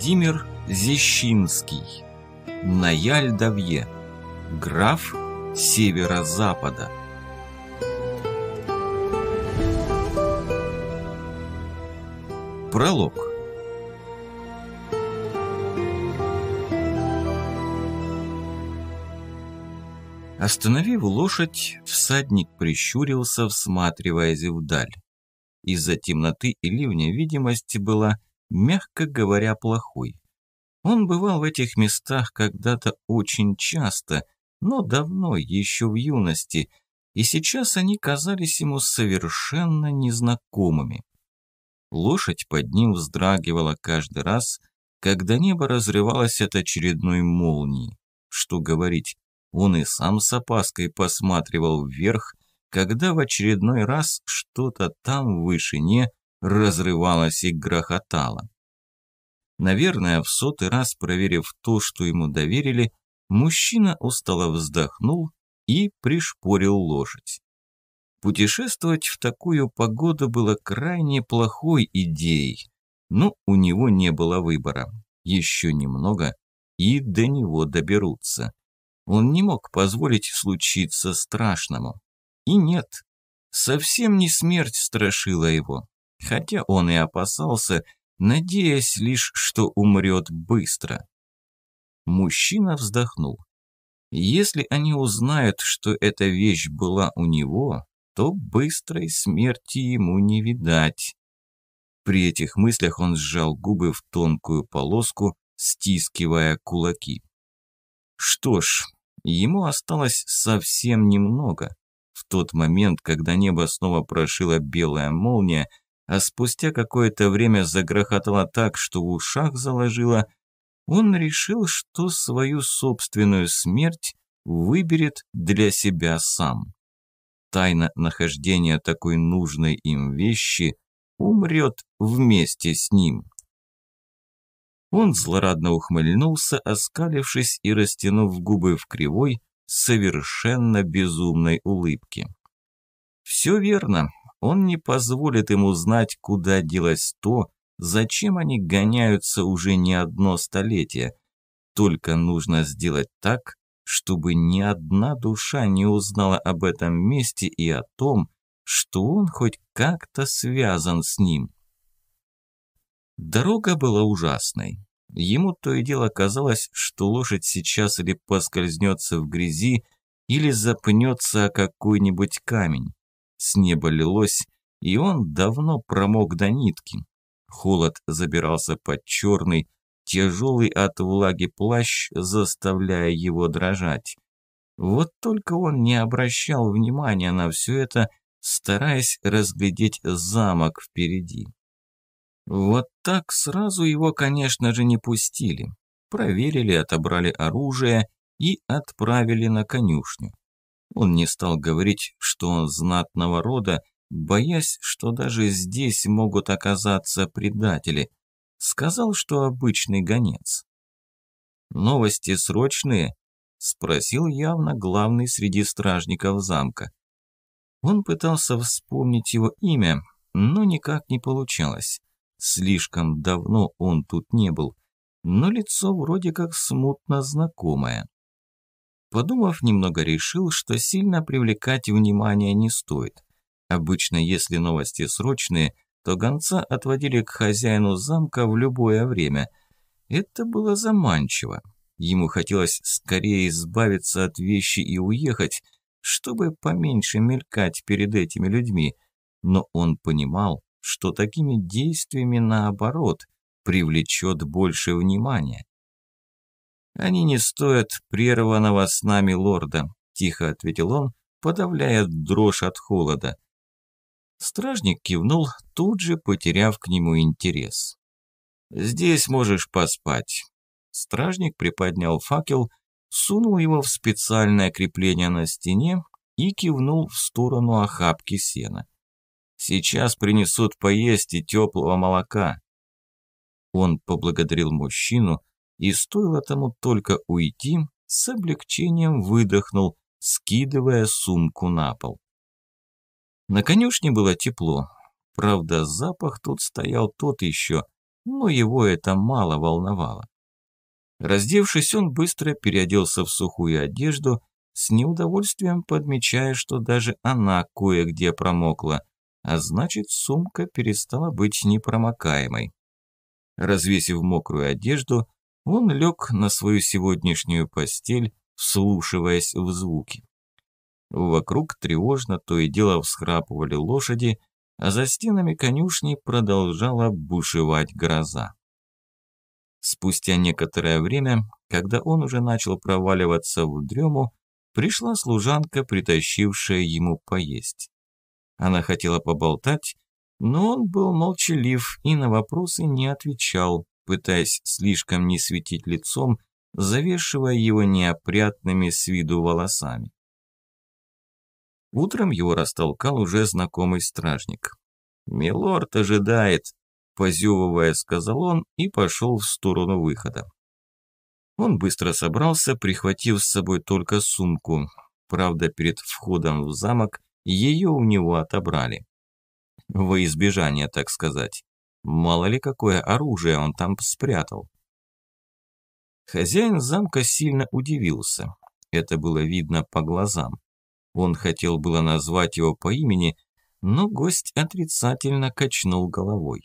Владимир Зещинский, Наяльдовье, граф северо-запада. Пролог Остановив лошадь, всадник прищурился, всматриваясь вдаль. Из-за темноты и ливня видимости была мягко говоря, плохой. Он бывал в этих местах когда-то очень часто, но давно, еще в юности, и сейчас они казались ему совершенно незнакомыми. Лошадь под ним вздрагивала каждый раз, когда небо разрывалось от очередной молнии. Что говорить, он и сам с опаской посматривал вверх, когда в очередной раз что-то там в вышине разрывалась и грохотала. Наверное, в сотый раз проверив то, что ему доверили, мужчина устало вздохнул и пришпорил лошадь. Путешествовать в такую погоду было крайне плохой идеей, но у него не было выбора. Еще немного, и до него доберутся. Он не мог позволить случиться страшному. И нет, совсем не смерть страшила его, хотя он и опасался, надеясь лишь, что умрет быстро. Мужчина вздохнул. Если они узнают, что эта вещь была у него, то быстрой смерти ему не видать. При этих мыслях он сжал губы в тонкую полоску, стискивая кулаки. Что ж, ему осталось совсем немного. В тот момент, когда небо снова прошила белая молния, а спустя какое-то время загрохотало так, что в ушах заложило, он решил, что свою собственную смерть выберет для себя сам. Тайна нахождения такой нужной им вещи умрет вместе с ним. Он злорадно ухмыльнулся, оскалившись и растянув губы в кривой, совершенно безумной улыбке. «Все верно. Он не позволит им узнать, куда делось то, зачем они гоняются уже не одно столетие. Только нужно сделать так, чтобы ни одна душа не узнала об этом месте и о том, что он хоть как-то связан с ним. Дорога была ужасной. Ему то и дело казалось, что лошадь сейчас или поскользнется в грязи, или запнется о какой-нибудь камень. С неба лилось, и он давно промок до нитки. Холод забирался под черный, тяжелый от влаги плащ, заставляя его дрожать. Вот только он не обращал внимания на все это, стараясь разглядеть замок впереди. Вот так сразу его, конечно же, не пустили. Проверили, отобрали оружие и отправили на конюшню. Он не стал говорить, что он знатного рода, боясь, что даже здесь могут оказаться предатели. Сказал, что обычный гонец. «Новости срочные?» – спросил явно главный среди стражников замка. Он пытался вспомнить его имя, но никак не получалось. Слишком давно он тут не был, но лицо вроде как смутно знакомое. Подумав немного, решил, что сильно привлекать внимание не стоит. Обычно, если новости срочные, то гонца отводили к хозяину замка в любое время. Это было заманчиво. Ему хотелось скорее избавиться от вещи и уехать, чтобы поменьше мелькать перед этими людьми. Но он понимал, что такими действиями, наоборот, привлечет больше внимания. «Они не стоят прерванного с нами лорда», – тихо ответил он, подавляя дрожь от холода. Стражник кивнул, тут же потеряв к нему интерес. «Здесь можешь поспать». Стражник приподнял факел, сунул его в специальное крепление на стене и кивнул в сторону охапки сена. «Сейчас принесут поесть и теплого молока». Он поблагодарил мужчину, и стоило тому только уйти, с облегчением выдохнул, скидывая сумку на пол. На конюшне было тепло. Правда, запах тут стоял тот еще, но его это мало волновало. Раздевшись, он быстро переоделся в сухую одежду, с неудовольствием подмечая, что даже она кое-где промокла, а значит, сумка перестала быть непромокаемой. Развесив мокрую одежду, он лег на свою сегодняшнюю постель, вслушиваясь в звуки. Вокруг тревожно то и дело всхрапывали лошади, а за стенами конюшни продолжала бушевать гроза. Спустя некоторое время, когда он уже начал проваливаться в дрему, пришла служанка, притащившая ему поесть. Она хотела поболтать, но он был молчалив и на вопросы не отвечал, пытаясь слишком не светить лицом, завешивая его неопрятными с виду волосами. Утром его растолкал уже знакомый стражник. «Милорд ожидает», – позевывая, сказал он и пошел в сторону выхода. Он быстро собрался, прихватив с собой только сумку. Правда, перед входом в замок ее у него отобрали. Во избежание, так сказать. Мало ли какое оружие он там спрятал. Хозяин замка сильно удивился. Это было видно по глазам. Он хотел было назвать его по имени, но гость отрицательно качнул головой.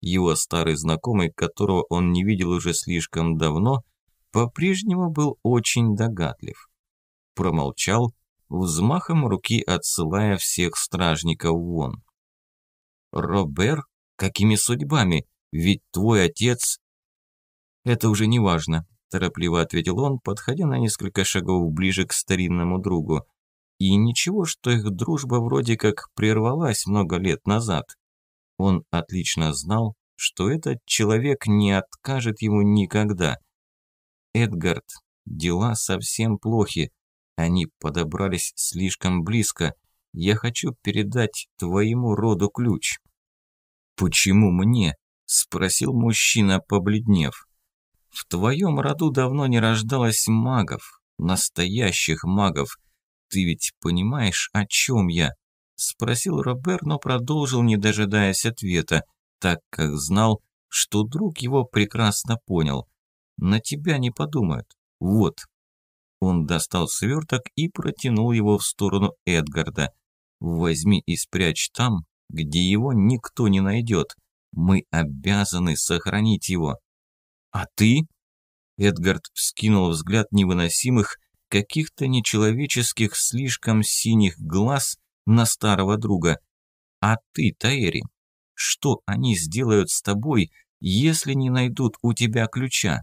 Его старый знакомый, которого он не видел уже слишком давно, по-прежнему был очень догадлив. Промолчал, взмахом руки отсылая всех стражников вон. Робер Какими судьбами? Ведь твой отец...» «Это уже не важно», – торопливо ответил он, подходя на несколько шагов ближе к старинному другу. «И ничего, что их дружба вроде как прервалась много лет назад. Он отлично знал, что этот человек не откажет ему никогда. Эдгард, дела совсем плохи. Они подобрались слишком близко. Я хочу передать твоему роду ключ». «Почему мне?» – спросил мужчина, побледнев. «В твоем роду давно не рождалось магов, настоящих магов. Ты ведь понимаешь, о чем я?» – спросил Робер, но продолжил, не дожидаясь ответа, так как знал, что друг его прекрасно понял. «На тебя не подумают. Вот». Он достал сверток и протянул его в сторону Эдгарда. «Возьми и спрячь там, где его никто не найдет. Мы обязаны сохранить его. А ты? Эдгард вскинул взгляд невыносимых, каких-то нечеловеческих, слишком синих глаз на старого друга. А ты, Таэри, что они сделают с тобой, если не найдут у тебя ключа?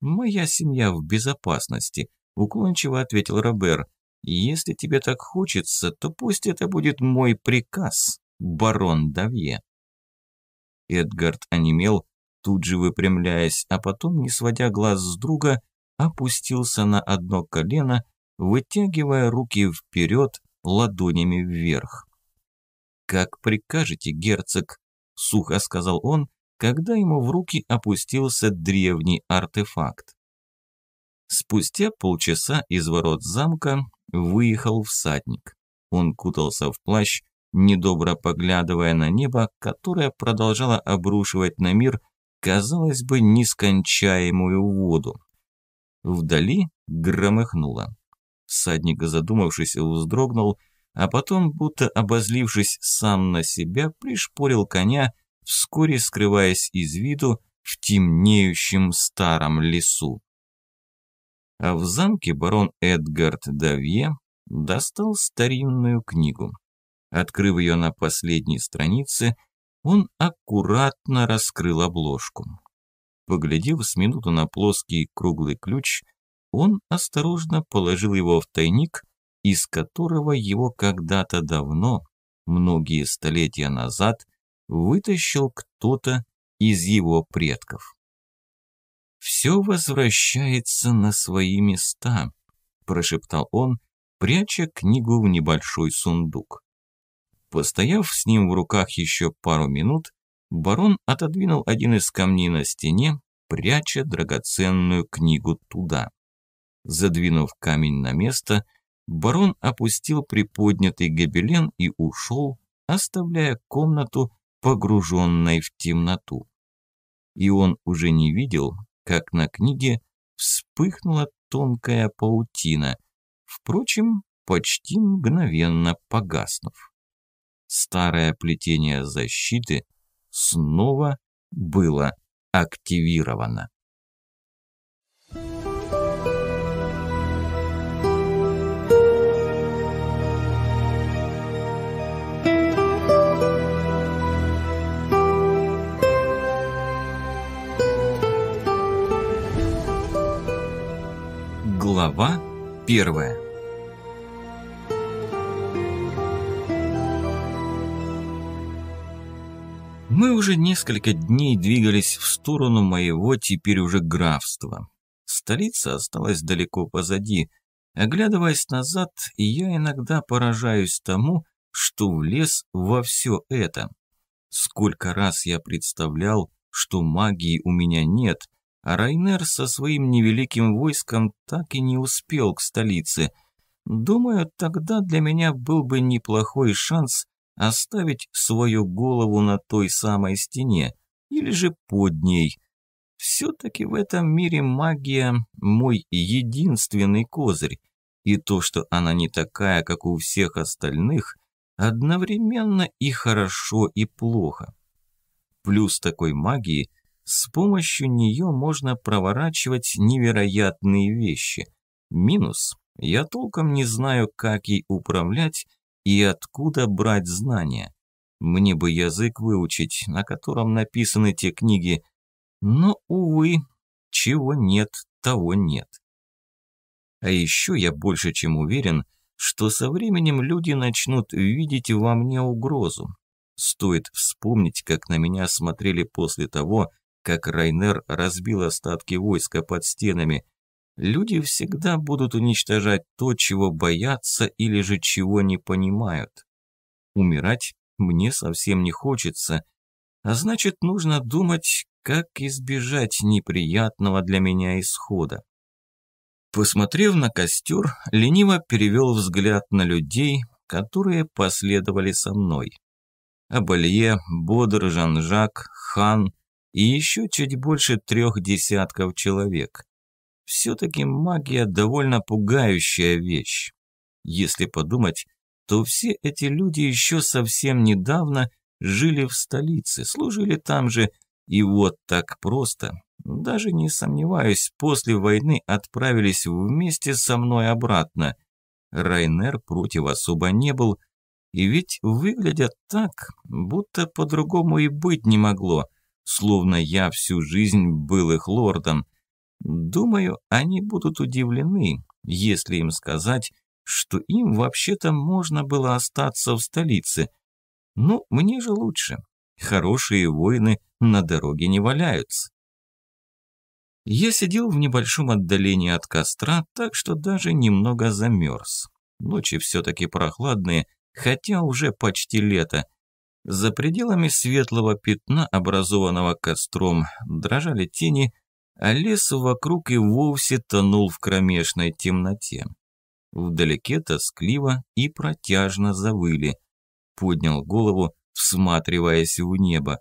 Моя семья в безопасности, уклончиво ответил Робер. Если тебе так хочется, то пусть это будет мой приказ барон Давье. Эдгард онемел, тут же выпрямляясь, а потом, не сводя глаз с друга, опустился на одно колено, вытягивая руки вперед ладонями вверх. «Как прикажете, герцог», – сухо сказал он, когда ему в руки опустился древний артефакт. Спустя полчаса из ворот замка выехал всадник. Он кутался в плащ, недобро поглядывая на небо, которое продолжало обрушивать на мир, казалось бы, нескончаемую воду. Вдали громыхнуло. Всадник, задумавшись, вздрогнул, а потом, будто обозлившись сам на себя, пришпорил коня, вскоре скрываясь из виду в темнеющем старом лесу. А в замке барон Эдгард Давье достал старинную книгу. Открыв ее на последней странице, он аккуратно раскрыл обложку. Поглядев с минуту на плоский круглый ключ, он осторожно положил его в тайник, из которого его когда-то давно, многие столетия назад, вытащил кто-то из его предков. «Все возвращается на свои места», – прошептал он, пряча книгу в небольшой сундук. Постояв с ним в руках еще пару минут, барон отодвинул один из камней на стене, пряча драгоценную книгу туда. Задвинув камень на место, барон опустил приподнятый гобелен и ушел, оставляя комнату погруженной в темноту. И он уже не видел, как на книге вспыхнула тонкая паутина, впрочем, почти мгновенно погаснув старое плетение защиты снова было активировано. Глава первая Мы уже несколько дней двигались в сторону моего теперь уже графства. Столица осталась далеко позади. Оглядываясь назад, я иногда поражаюсь тому, что влез во все это. Сколько раз я представлял, что магии у меня нет, а Райнер со своим невеликим войском так и не успел к столице. Думаю, тогда для меня был бы неплохой шанс оставить свою голову на той самой стене или же под ней. Все-таки в этом мире магия – мой единственный козырь, и то, что она не такая, как у всех остальных, одновременно и хорошо, и плохо. Плюс такой магии – с помощью нее можно проворачивать невероятные вещи. Минус – я толком не знаю, как ей управлять и откуда брать знания? Мне бы язык выучить, на котором написаны те книги. Но, увы, чего нет, того нет. А еще я больше чем уверен, что со временем люди начнут видеть во мне угрозу. Стоит вспомнить, как на меня смотрели после того, как Райнер разбил остатки войска под стенами – Люди всегда будут уничтожать то, чего боятся или же чего не понимают. Умирать мне совсем не хочется, а значит, нужно думать, как избежать неприятного для меня исхода. Посмотрев на костер, лениво перевел взгляд на людей, которые последовали со мной. Абалье, Бодр, Жан-Жак, Хан и еще чуть больше трех десятков человек. Все-таки магия довольно пугающая вещь. Если подумать, то все эти люди еще совсем недавно жили в столице, служили там же, и вот так просто, даже не сомневаюсь, после войны отправились вместе со мной обратно. Райнер против особо не был, и ведь выглядят так, будто по-другому и быть не могло, словно я всю жизнь был их лордом, Думаю, они будут удивлены, если им сказать, что им вообще-то можно было остаться в столице. Ну, мне же лучше. Хорошие воины на дороге не валяются. Я сидел в небольшом отдалении от костра, так что даже немного замерз. Ночи все-таки прохладные, хотя уже почти лето. За пределами светлого пятна, образованного костром, дрожали тени – а лес вокруг и вовсе тонул в кромешной темноте. Вдалеке тоскливо и протяжно завыли. Поднял голову, всматриваясь в небо.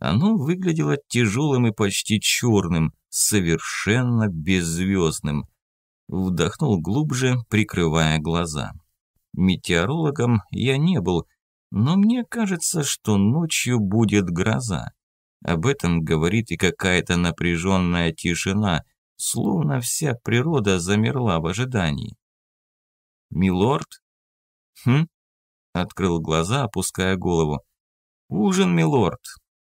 Оно выглядело тяжелым и почти черным, совершенно беззвездным. Вдохнул глубже, прикрывая глаза. Метеорологом я не был, но мне кажется, что ночью будет гроза. Об этом говорит и какая-то напряженная тишина, словно вся природа замерла в ожидании. «Милорд?» «Хм?» – открыл глаза, опуская голову. «Ужин, милорд!»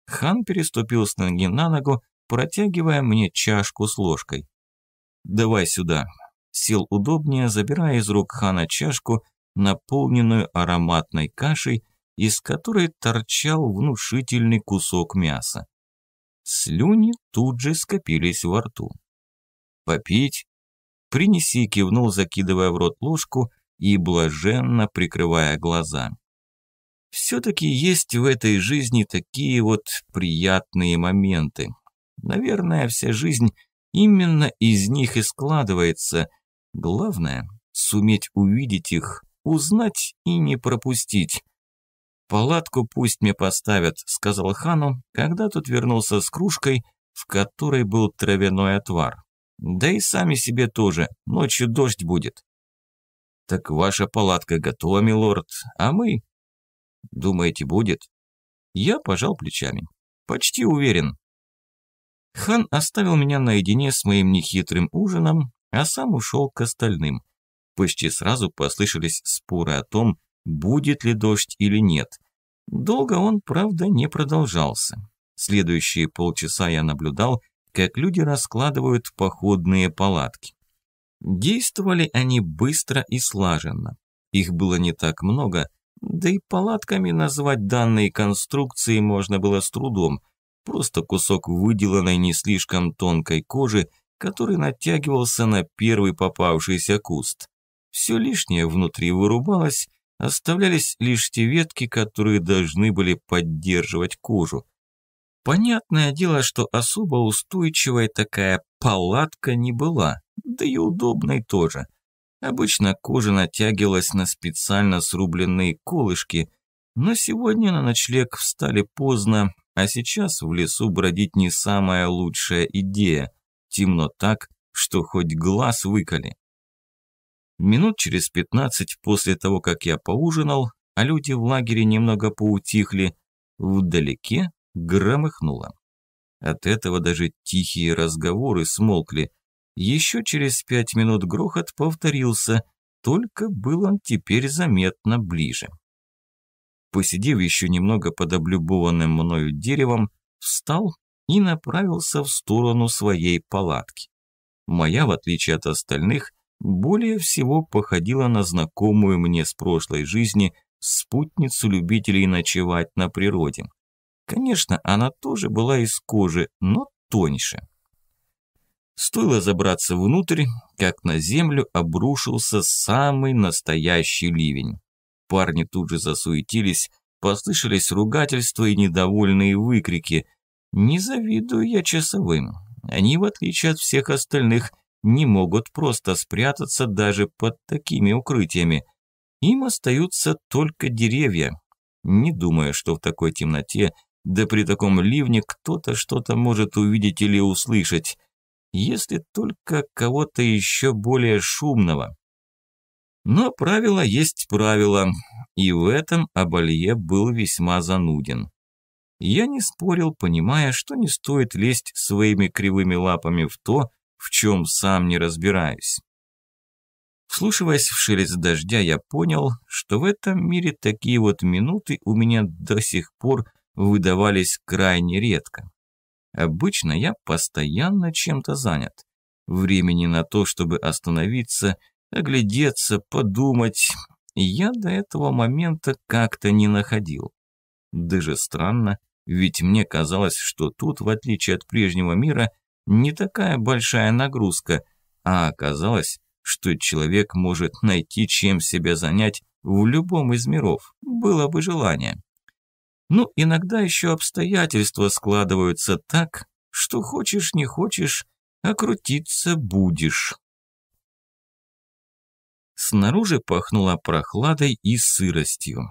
Хан переступил с ноги на ногу, протягивая мне чашку с ложкой. «Давай сюда!» Сел удобнее, забирая из рук Хана чашку, наполненную ароматной кашей, из которой торчал внушительный кусок мяса. Слюни тут же скопились во рту. «Попить?» «Принеси», – кивнул, закидывая в рот ложку и блаженно прикрывая глаза. «Все-таки есть в этой жизни такие вот приятные моменты. Наверное, вся жизнь именно из них и складывается. Главное – суметь увидеть их, узнать и не пропустить. «Палатку пусть мне поставят», – сказал хану, когда тот вернулся с кружкой, в которой был травяной отвар. «Да и сами себе тоже, ночью дождь будет». «Так ваша палатка готова, милорд, а мы...» «Думаете, будет?» Я пожал плечами. «Почти уверен». Хан оставил меня наедине с моим нехитрым ужином, а сам ушел к остальным. Почти сразу послышались споры о том, будет ли дождь или нет. Долго он, правда, не продолжался. Следующие полчаса я наблюдал, как люди раскладывают походные палатки. Действовали они быстро и слаженно. Их было не так много, да и палатками назвать данные конструкции можно было с трудом, просто кусок выделанной не слишком тонкой кожи, который натягивался на первый попавшийся куст. Все лишнее внутри вырубалось, Оставлялись лишь те ветки, которые должны были поддерживать кожу. Понятное дело, что особо устойчивая такая палатка не была, да и удобной тоже. Обычно кожа натягивалась на специально срубленные колышки, но сегодня на ночлег встали поздно, а сейчас в лесу бродить не самая лучшая идея. Темно так, что хоть глаз выколи. Минут через пятнадцать после того, как я поужинал, а люди в лагере немного поутихли, вдалеке громыхнуло. От этого даже тихие разговоры смолкли. Еще через пять минут грохот повторился, только был он теперь заметно ближе. Посидев еще немного под облюбованным мною деревом, встал и направился в сторону своей палатки. Моя, в отличие от остальных, более всего походила на знакомую мне с прошлой жизни спутницу любителей ночевать на природе. Конечно, она тоже была из кожи, но тоньше. Стоило забраться внутрь, как на землю обрушился самый настоящий ливень. Парни тут же засуетились, послышались ругательства и недовольные выкрики. «Не завидую я часовым. Они, в отличие от всех остальных, не могут просто спрятаться даже под такими укрытиями. Им остаются только деревья. Не думаю, что в такой темноте, да при таком ливне кто-то что-то может увидеть или услышать. Если только кого-то еще более шумного. Но правило есть правило, и в этом Абалье был весьма зануден. Я не спорил, понимая, что не стоит лезть своими кривыми лапами в то, в чем сам не разбираюсь. Вслушиваясь в шелест дождя, я понял, что в этом мире такие вот минуты у меня до сих пор выдавались крайне редко. Обычно я постоянно чем-то занят. Времени на то, чтобы остановиться, оглядеться, подумать, я до этого момента как-то не находил. Даже странно, ведь мне казалось, что тут, в отличие от прежнего мира, не такая большая нагрузка, а оказалось, что человек может найти чем себя занять в любом из миров, было бы желание. Ну, иногда еще обстоятельства складываются так, что хочешь не хочешь, а крутиться будешь. Снаружи пахнуло прохладой и сыростью.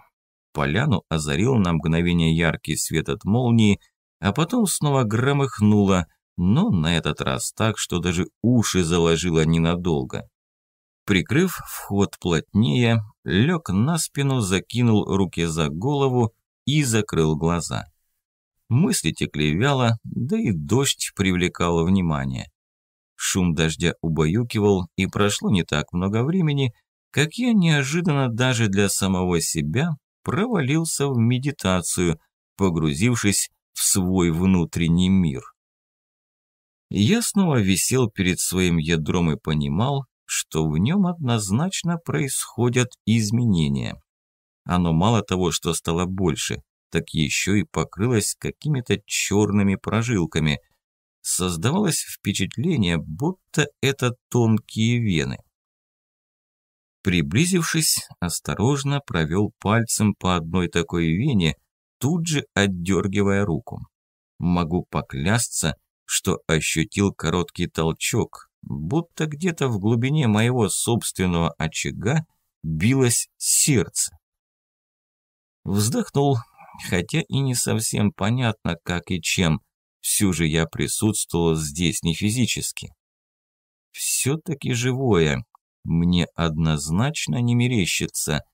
Поляну озарил на мгновение яркий свет от молнии, а потом снова громыхнуло – но на этот раз так, что даже уши заложило ненадолго. Прикрыв вход плотнее, лег на спину, закинул руки за голову и закрыл глаза. Мысли текли вяло, да и дождь привлекал внимание. Шум дождя убаюкивал, и прошло не так много времени, как я неожиданно даже для самого себя провалился в медитацию, погрузившись в свой внутренний мир. Я снова висел перед своим ядром и понимал, что в нем однозначно происходят изменения. Оно мало того, что стало больше, так еще и покрылось какими-то черными прожилками. Создавалось впечатление, будто это тонкие вены. Приблизившись, осторожно провел пальцем по одной такой вене, тут же отдергивая руку. Могу поклясться, что ощутил короткий толчок, будто где-то в глубине моего собственного очага билось сердце. Вздохнул, хотя и не совсем понятно, как и чем. Все же я присутствовал здесь не физически. Все-таки живое. Мне однозначно не мерещится –